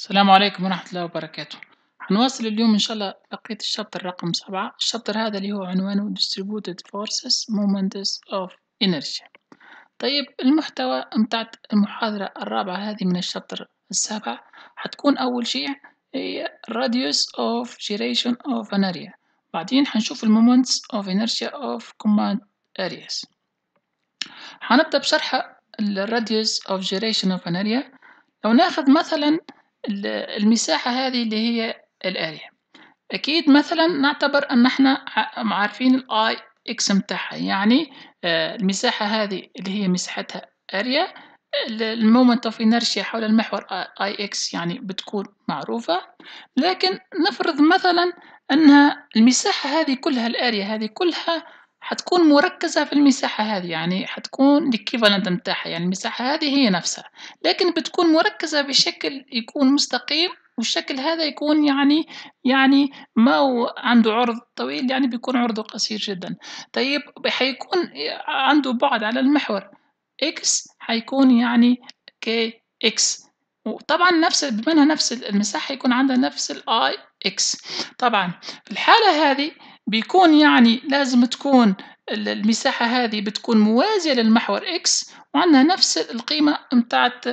السلام عليكم ورحمة الله وبركاته هنواصل اليوم إن شاء الله بقية الشابتر رقم سبعة الشابتر هذا اللي هو عنوانه Distributed Forces Moments of Energy طيب المحتوى متاع المحاضرة الرابعة هذه من الشابتر السابع هتكون أول شيء هي Radius of Gyration of an Area بعدين هنشوف Moments of Inertia of Command Areas هنبدأ بشرح الراديوس of Gyration of an Area لو ناخذ مثلا المساحة هذه اللي هي الاريا أكيد مثلا نعتبر أن احنا عارفين الاي اكس متاعها يعني آه، المساحة هذه اللي هي مساحتها اريا المومنت اوف انرشيا حول المحور اي اكس يعني بتكون معروفة لكن نفرض مثلا أنها المساحة هذه كلها الاريا هذه كلها حتكون مركزة في المساحة هذه يعني حتكون الإكيفالنت متاعها يعني المساحة هذه هي نفسها لكن بتكون مركزة بشكل يكون مستقيم والشكل هذا يكون يعني يعني ما هو عنده عرض طويل يعني بيكون عرضه قصير جدا طيب حيكون عنده بعد على المحور اكس حيكون يعني كي اكس وطبعا نفس بما انها نفس المساحه يكون عندها نفس الاي اكس طبعا في الحاله هذه بيكون يعني لازم تكون المساحة هذه بتكون موازية للمحور X وعندنا نفس القيمة متاعت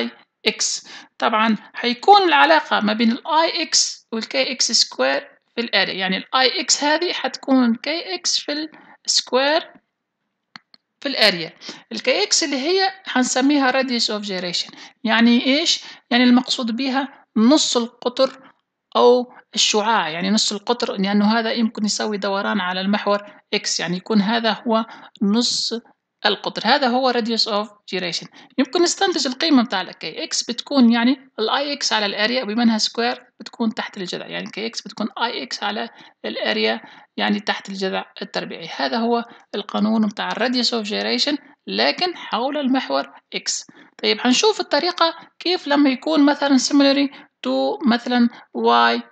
I X طبعا حيكون العلاقة ما بين الـ I X K X سكوير في الاري يعني الـ I X هذه حتكون كي X في السكوير في الاريا الكي X اللي هي حنسميها radius of gyration يعني ايش يعني المقصود بها نص القطر او الشعاع يعني نص القطر لأنه هذا يمكن يسوي دوران على المحور X يعني يكون هذا هو نص القطر هذا هو radius of duration يمكن نستنتج القيمة متاع كي اكس بتكون يعني الـ اكس على الـ بما انها سكوير بتكون تحت الجذع يعني كي اكس بتكون Ix اكس على area يعني تحت الجذع التربيعي هذا هو القانون متاع radius of duration لكن حول المحور اكس طيب هنشوف الطريقة كيف لما يكون مثلا similarly to مثلا y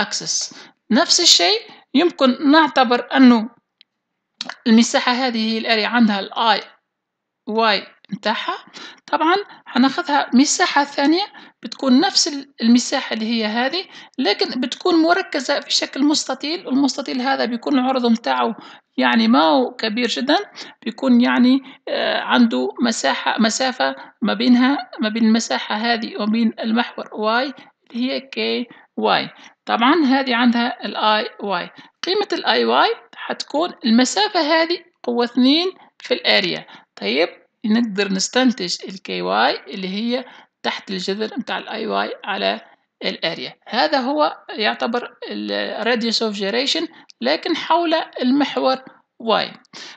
أكسس نفس الشيء يمكن نعتبر أنه المساحة هذه هي الاري عندها الآي واي متاعها طبعا هناخذها مساحة ثانية بتكون نفس المساحة اللي هي هذه لكن بتكون مركزة في شكل مستطيل والمستطيل هذا بيكون العرض متاعه يعني ما هو كبير جدا بيكون يعني آه، عنده مساحة مسافة ما بينها ما بين المساحة هذه وما بين المحور واي اللي هي كي واي طبعا هذه عندها الاي واي قيمة الاي واي حتكون المسافة هذه قوة اثنين في الاريا طيب نقدر نستنتج الكي واي اللي هي تحت الجذر متاع الاي واي على الاريا هذا هو يعتبر الراديوس اوف جيريشن لكن حول المحور واي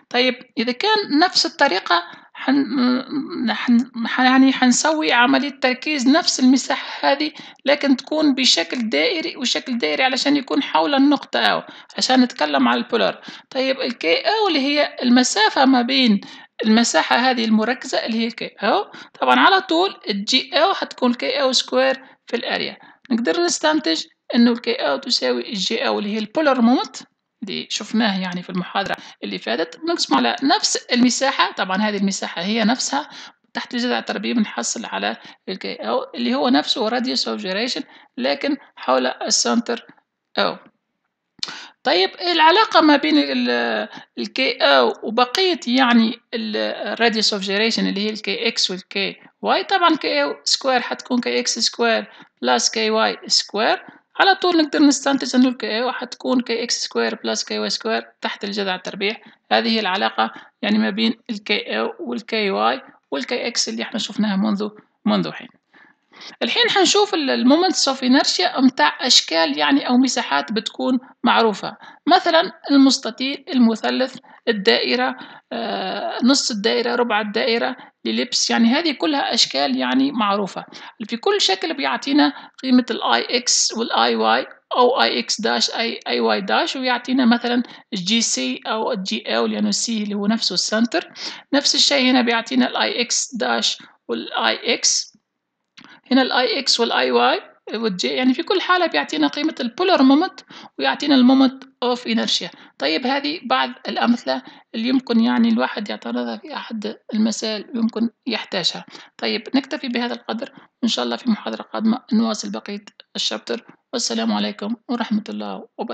طيب اذا كان نفس الطريقة حن... حن... يعني حنسوي عملية تركيز نفس المساحة هذه لكن تكون بشكل دائري وشكل دائري علشان يكون حول النقطة أو عشان نتكلم على البولار طيب الكي أو اللي هي المسافة ما بين المساحة هذه المركزة اللي هي كي أو طبعا على طول الجي أو حتكون كي أو سكوير في الأريا نقدر نستنتج إنه الكي أو تساوي الجي أو اللي هي البولار مومنت اللي شفناه يعني في المحاضرة اللي فاتت بنقسمه على نفس المساحة طبعا هذه المساحة هي نفسها تحت الجذع التربيع بنحصل على الكي أو اللي هو نفسه راديوس أوف جيريشن لكن حول السنتر أو طيب العلاقة ما بين الكي أو وبقية يعني الراديوس اوف جيريشن اللي هي الكي اكس والكي واي طبعا كي أو سكوير حتكون كي اكس سكوير بلس كي واي سكوير على طول نقدر نستنتج أنه الكي واحد حتكون كي إكس سكوير بلس كي واي سكوير تحت الجذع التربيع هذه هي العلاقة يعني ما بين الكي او والكي واي والكي اكس اللي احنا شفناها منذ منذ حين الحين حنشوف المومنتس اوف انرشيا متاع اشكال يعني او مساحات بتكون معروفه مثلا المستطيل المثلث الدائره آه، نص الدائره ربع الدائره للبس يعني هذه كلها أشكال يعني معروفة في كل شكل بيعطينا قيمة الاي اكس والاي واي او اي اكس داش اي اي واي داش ويعطينا مثلا الجي سي او الجي او لانه سي اللي هو نفسه السنتر نفس الشيء هنا بيعطينا الاي اكس داش والاي اكس هنا الاي اكس والاي واي يعني في كل حالة بيعطينا قيمة البولر مومنت ويعطينا المومنت اوف انرشيا طيب هذه بعض الأمثلة اللي يمكن يعني الواحد يعترضها في أحد المسائل يمكن يحتاجها طيب نكتفي بهذا القدر إن شاء الله في محاضرة قادمة نواصل بقية الشابتر والسلام عليكم ورحمة الله وبركاته